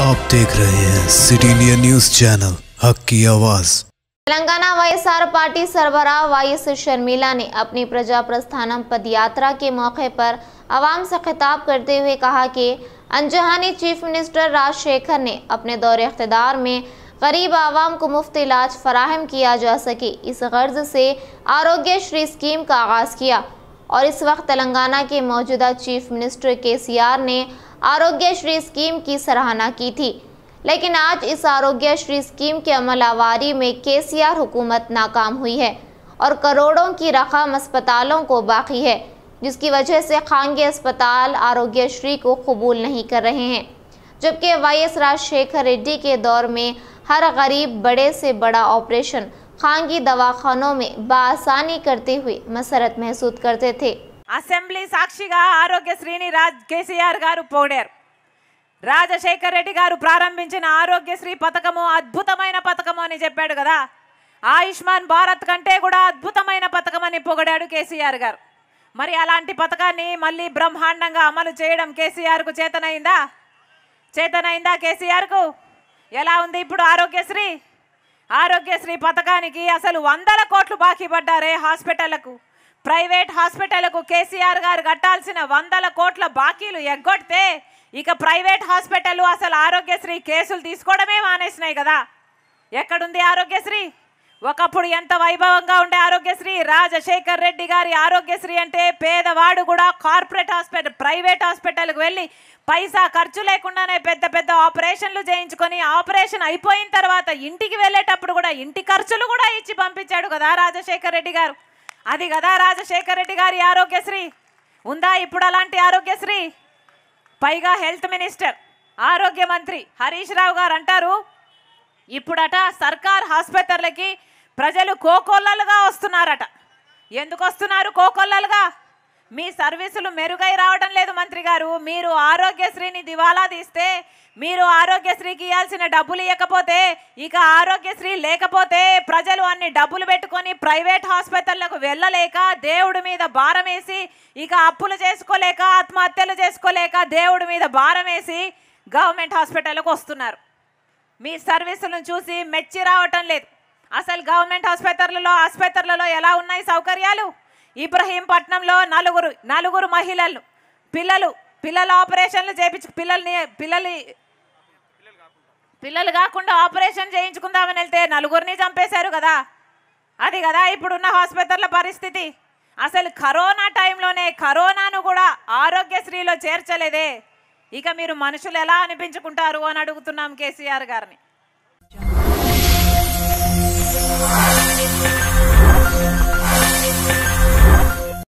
आप देख रहे हैं सिटी इंडिया न्यूज चैनल हक की आवाज तेलंगाना वाईएसआर पार्टी सरबरा वाई एस शर्मिला ने अपनी प्रजा प्रस्थान पद यात्रा के मौके पर आवाम से खिताब करते हुए कहा कि अनजहानी चीफ मिनिस्टर राजशेखर ने अपने दौरे इकतदार में गरीब आवाम को मुफ्त इलाज फराहम किया जा सके इस गर्ज से आरोग्य श्री स्कीम का आगाज़ किया और इस वक्त तेलंगाना के मौजूदा चीफ मिनिस्टर के ने आरोग्यश्री स्कीम की सराहना की थी लेकिन आज इस आरोग्यश्री स्कीम की अमलावारी में के सी आर हुकूमत नाकाम हुई है और करोड़ों की रकम अस्पतालों को बाकी है जिसकी वजह से खानगी अस्पताल आरोग्यश्री को कबूल नहीं कर रहे हैं जबकि वाई एस राजशेखर रेड्डी के दौर में हर गरीब बड़े से बड़ा ऑपरेशन खानगी दवाखानों में बासानी करते हुए मसरत महसूस करते थे అసెంబ్లీ సాక్షిగా ఆరోగ్యశ్రీని రాజ్ కేసీఆర్ గారు పోడారు రాజశేఖర్ రెడ్డి గారు ప్రారంభించిన ఆరోగ్యశ్రీ పథకము అద్భుతమైన పథకము అని చెప్పాడు కదా ఆయుష్మాన్ భారత్ కంటే కూడా అద్భుతమైన పథకం అని పొగిడాడు కేసీఆర్ గారు మరి అలాంటి పథకాన్ని మళ్ళీ బ్రహ్మాండంగా అమలు చేయడం కేసీఆర్కు చేతనైందా చేతనైందా కేసీఆర్కు ఎలా ఉంది ఇప్పుడు ఆరోగ్యశ్రీ ఆరోగ్యశ్రీ పథకానికి అసలు వందల కోట్లు బాకీ పడ్డారే హాస్పిటళ్లకు ప్రైవేట్ హాస్పిటల్కు కేసీఆర్ గారు కట్టాల్సిన వందల కోట్ల బాకీలు ఎగ్గొడితే ఇక ప్రైవేట్ హాస్పిటల్ అసలు ఆరోగ్యశ్రీ కేసులు తీసుకోవడమే మానేసినాయి కదా ఎక్కడుంది ఆరోగ్యశ్రీ ఒకప్పుడు ఎంత వైభవంగా ఉండే ఆరోగ్యశ్రీ రాజశేఖర్ రెడ్డి గారి ఆరోగ్యశ్రీ అంటే పేదవాడు కూడా కార్పొరేట్ హాస్పిటల్ ప్రైవేట్ హాస్పిటల్కి వెళ్ళి పైసా ఖర్చు లేకుండానే పెద్ద పెద్ద ఆపరేషన్లు చేయించుకొని ఆపరేషన్ అయిపోయిన తర్వాత ఇంటికి వెళ్ళేటప్పుడు కూడా ఇంటి ఖర్చులు కూడా ఇచ్చి పంపించాడు కదా రాజశేఖర్ రెడ్డి గారు అది కదా రాజశేఖర్ రెడ్డి గారి ఆరోగ్యశ్రీ ఉందా ఇప్పుడు అలాంటి ఆరోగ్యశ్రీ పైగా హెల్త్ మినిస్టర్ ఆరోగ్య మంత్రి హరీష్ రావు గారు అంటారు ఇప్పుడట సర్కార్ హాస్పిటల్కి ప్రజలు కోకొల్లలుగా వస్తున్నారట ఎందుకు వస్తున్నారు కోకొల్లలుగా మీ సర్వీసులు మెరుగై రావడం లేదు మంత్రి గారు మీరు ఆరోగ్యశ్రీని దివాలా తీస్తే మీరు ఆరోగ్యశ్రీకి ఇవ్వాల్సిన డబ్బులు ఇవ్వకపోతే ఇక ఆరోగ్యశ్రీ లేకపోతే ప్రజలు అన్ని డబ్బులు పెట్టుకొని ప్రైవేట్ హాస్పిటళ్లకు వెళ్ళలేక దేవుడి మీద భారం వేసి ఇక అప్పులు చేసుకోలేక ఆత్మహత్యలు చేసుకోలేక దేవుడి మీద భారం వేసి గవర్నమెంట్ హాస్పిటళ్ళకు వస్తున్నారు మీ సర్వీసులను చూసి మెచ్చి రావటం లేదు అసలు గవర్నమెంట్ ఆసుపత్రులలో ఆసుపత్రులలో ఎలా ఉన్నాయి సౌకర్యాలు ఇబ్రహీంపట్నంలో నలుగురు నలుగురు మహిళలు పిల్లలు పిల్లల ఆపరేషన్లు చేపించు పిల్లల్ని పిల్లలు పిల్లలు కాకుండా ఆపరేషన్ చేయించుకుందామని వెళ్తే నలుగురిని చంపేశారు కదా అది కదా ఇప్పుడున్న హాస్పిటల్ల పరిస్థితి అసలు కరోనా టైంలోనే కరోనాను కూడా ఆరోగ్యశ్రీలో చేర్చలేదే ఇక మీరు మనుషులు ఎలా అనిపించుకుంటారు అని అడుగుతున్నాం కేసీఆర్ గారిని